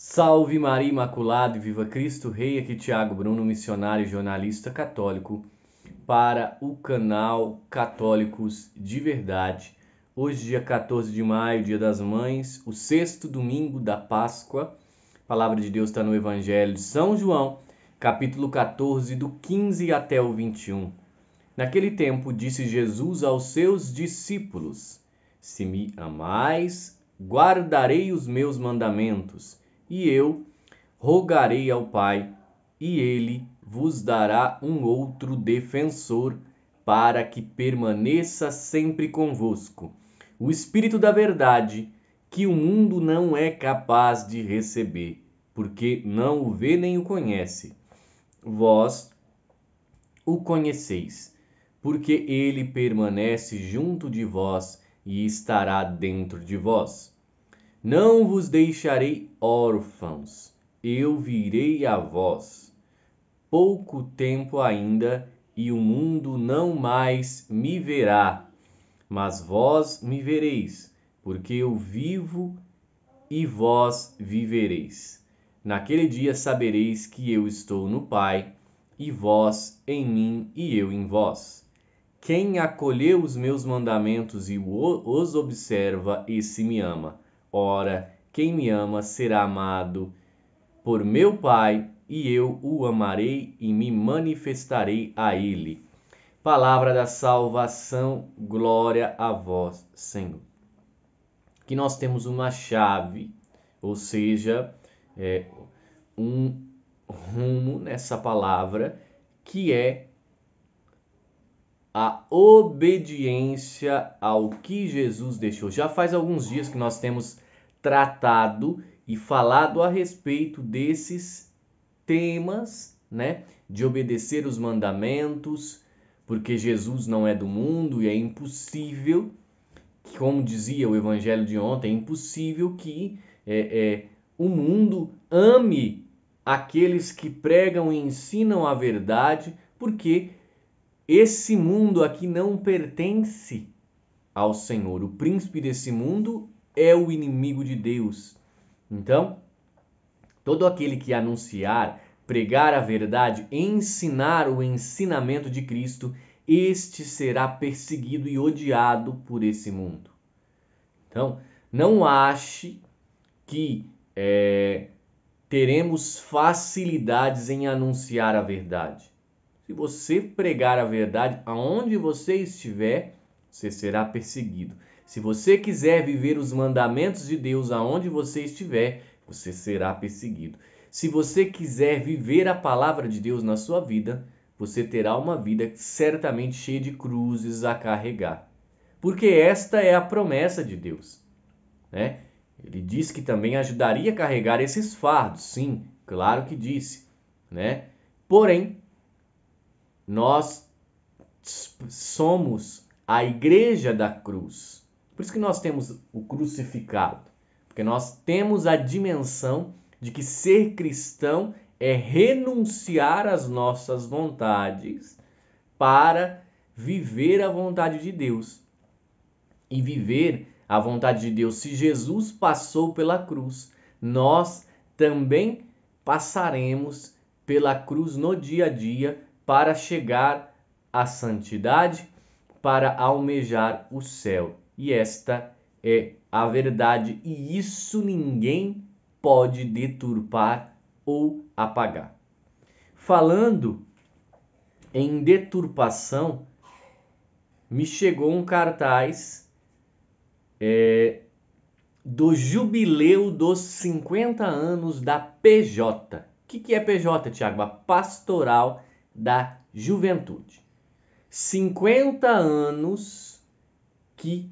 Salve Maria Imaculada e Viva Cristo Rei, aqui Tiago Bruno, missionário e jornalista católico, para o canal Católicos de Verdade. Hoje, dia 14 de maio, dia das mães, o sexto domingo da Páscoa. A palavra de Deus está no Evangelho de São João, capítulo 14, do 15 até o 21. Naquele tempo, disse Jesus aos seus discípulos: Se me amais, guardarei os meus mandamentos e eu rogarei ao Pai, e ele vos dará um outro defensor, para que permaneça sempre convosco. O Espírito da Verdade, que o mundo não é capaz de receber, porque não o vê nem o conhece. Vós o conheceis, porque ele permanece junto de vós e estará dentro de vós. Não vos deixarei órfãos, eu virei a vós. Pouco tempo ainda, e o mundo não mais me verá, mas vós me vereis, porque eu vivo e vós vivereis. Naquele dia sabereis que eu estou no Pai, e vós em mim e eu em vós. Quem acolheu os meus mandamentos e os observa, esse me ama. Ora, quem me ama será amado por meu Pai, e eu o amarei e me manifestarei a ele. Palavra da salvação, glória a vós, Senhor. Que nós temos uma chave, ou seja, é, um rumo nessa palavra que é a obediência ao que Jesus deixou. Já faz alguns dias que nós temos tratado e falado a respeito desses temas, né? De obedecer os mandamentos, porque Jesus não é do mundo e é impossível, como dizia o Evangelho de ontem, é impossível que é, é, o mundo ame aqueles que pregam e ensinam a verdade, porque esse mundo aqui não pertence ao Senhor. O príncipe desse mundo é o inimigo de Deus. Então, todo aquele que anunciar, pregar a verdade, ensinar o ensinamento de Cristo, este será perseguido e odiado por esse mundo. Então, não ache que é, teremos facilidades em anunciar a verdade. Se você pregar a verdade aonde você estiver, você será perseguido. Se você quiser viver os mandamentos de Deus aonde você estiver, você será perseguido. Se você quiser viver a palavra de Deus na sua vida, você terá uma vida certamente cheia de cruzes a carregar. Porque esta é a promessa de Deus. Né? Ele diz que também ajudaria a carregar esses fardos, sim, claro que disse. Né? Porém, nós somos a igreja da cruz. Por isso que nós temos o crucificado, porque nós temos a dimensão de que ser cristão é renunciar às nossas vontades para viver a vontade de Deus. E viver a vontade de Deus, se Jesus passou pela cruz, nós também passaremos pela cruz no dia a dia para chegar à santidade, para almejar o céu. E esta é a verdade, e isso ninguém pode deturpar ou apagar. Falando em deturpação, me chegou um cartaz é, do jubileu dos 50 anos da PJ. O que, que é PJ, Tiago? A Pastoral da juventude. 50 anos que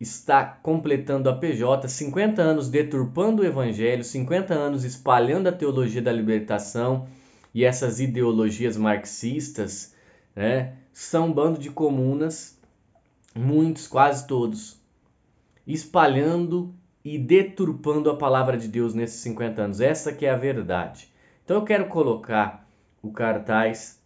está completando a PJ, 50 anos deturpando o evangelho, 50 anos espalhando a teologia da libertação e essas ideologias marxistas, né? São um bando de comunas, muitos, quase todos, espalhando e deturpando a palavra de Deus nesses 50 anos. Essa que é a verdade. Então eu quero colocar o cartaz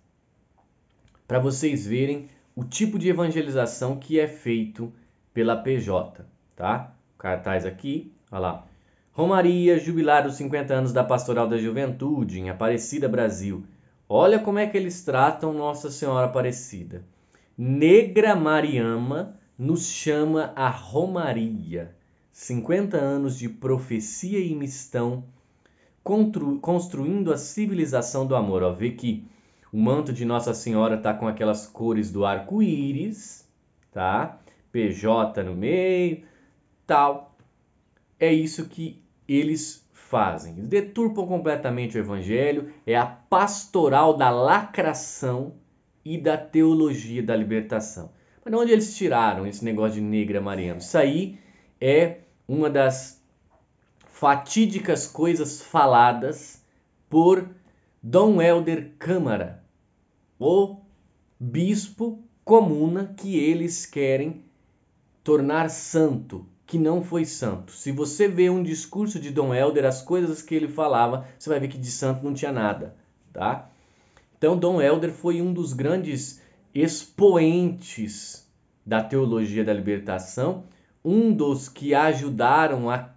para vocês verem o tipo de evangelização que é feito pela PJ, tá? O cartaz aqui, olha lá. Romaria, jubilar dos 50 anos da Pastoral da Juventude em Aparecida, Brasil. Olha como é que eles tratam Nossa Senhora Aparecida. Negra Mariama nos chama a Romaria. 50 anos de profecia e missão construindo a civilização do amor. Ó, vê que o manto de Nossa Senhora tá com aquelas cores do arco-íris, tá? PJ no meio, tal. É isso que eles fazem. Deturpam completamente o evangelho, é a pastoral da lacração e da teologia da libertação. Mas de onde eles tiraram esse negócio de negra mariana? Isso aí é uma das Fatídicas Coisas Faladas, por Dom Helder Câmara, o bispo comuna que eles querem tornar santo, que não foi santo. Se você vê um discurso de Dom Helder, as coisas que ele falava, você vai ver que de santo não tinha nada, tá? Então Dom Helder foi um dos grandes expoentes da teologia da libertação, um dos que ajudaram a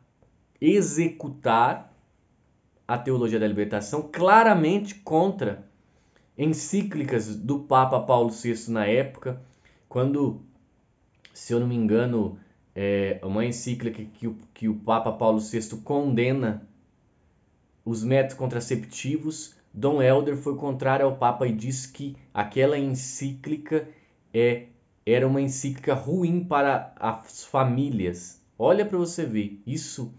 executar a teologia da libertação claramente contra encíclicas do Papa Paulo VI na época, quando, se eu não me engano, é uma encíclica que, o, que o Papa Paulo VI condena os métodos contraceptivos, Dom Helder foi contrário ao Papa e disse que aquela encíclica é, era uma encíclica ruim para as famílias. Olha para você ver, isso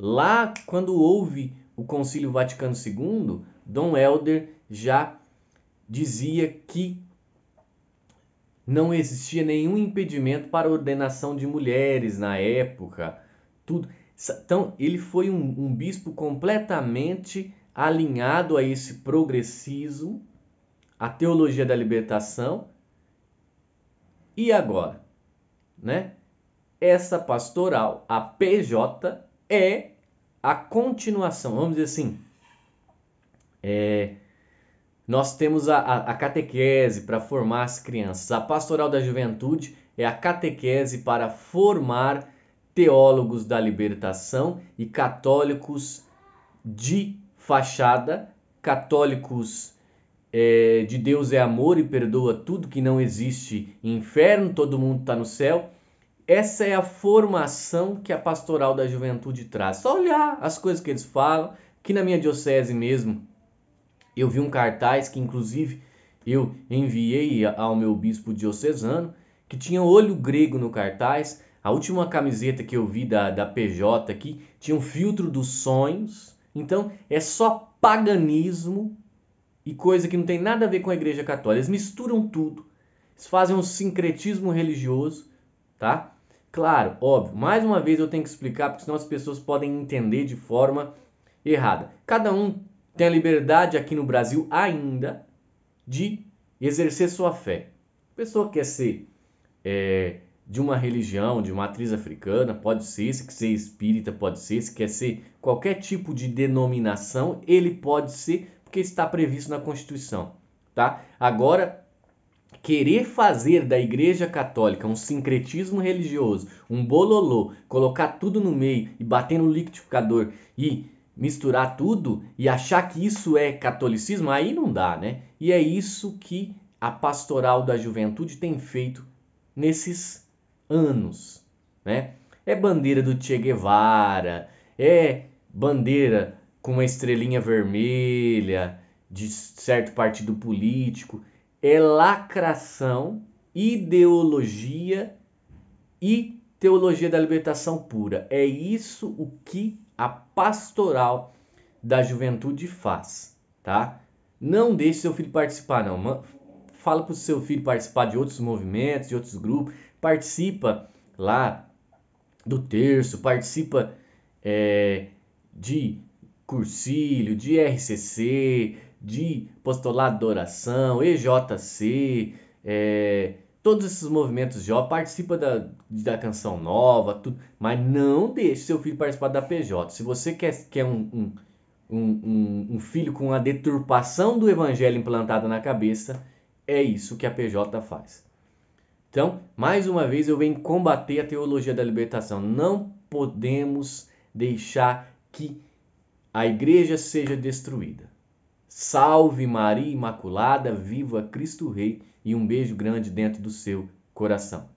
Lá, quando houve o Concílio Vaticano II, Dom Helder já dizia que não existia nenhum impedimento para a ordenação de mulheres na época. Tudo. Então, ele foi um, um bispo completamente alinhado a esse progressismo, a teologia da libertação. E agora? Né? Essa pastoral, a PJ, é a continuação, vamos dizer assim. É, nós temos a, a, a catequese para formar as crianças, a pastoral da juventude é a catequese para formar teólogos da libertação e católicos de fachada, católicos é, de Deus é amor e perdoa tudo que não existe inferno, todo mundo está no céu. Essa é a formação que a pastoral da juventude traz. Só olhar as coisas que eles falam, que na minha diocese mesmo, eu vi um cartaz que inclusive eu enviei ao meu bispo diocesano, que tinha olho grego no cartaz. A última camiseta que eu vi da, da PJ aqui tinha um filtro dos sonhos. Então é só paganismo e coisa que não tem nada a ver com a Igreja Católica. Eles misturam tudo. Eles fazem um sincretismo religioso, tá? Claro, óbvio, mais uma vez eu tenho que explicar, porque senão as pessoas podem entender de forma errada. Cada um tem a liberdade aqui no Brasil ainda de exercer sua fé. A pessoa quer ser é, de uma religião, de uma matriz africana, pode ser, se quer ser espírita, pode ser, se quer ser qualquer tipo de denominação, ele pode ser, porque está previsto na Constituição. Tá? Agora, querer fazer da Igreja Católica um sincretismo religioso, um bololô, colocar tudo no meio e bater no liquidificador e misturar tudo e achar que isso é catolicismo, aí não dá, né? E é isso que a pastoral da juventude tem feito nesses anos, né? É bandeira do Che Guevara, é bandeira com uma estrelinha vermelha de certo partido político é lacração, ideologia e teologia da libertação pura. É isso o que a pastoral da juventude faz, tá? Não deixe seu filho participar, não. Fala para o seu filho participar de outros movimentos, de outros grupos. Participa lá do terço, participa é, de cursilho, de RCC, de apostolado, da oração, EJC, é, todos esses movimentos jovens, participa da, da canção nova, tudo, mas não deixe seu filho participar da PJ. Se você quer, quer um, um, um, um filho com a deturpação do evangelho implantada na cabeça, é isso que a PJ faz. Então, mais uma vez, eu venho combater a teologia da libertação. Não podemos deixar que a igreja seja destruída. Salve Maria Imaculada, viva Cristo Rei e um beijo grande dentro do seu coração.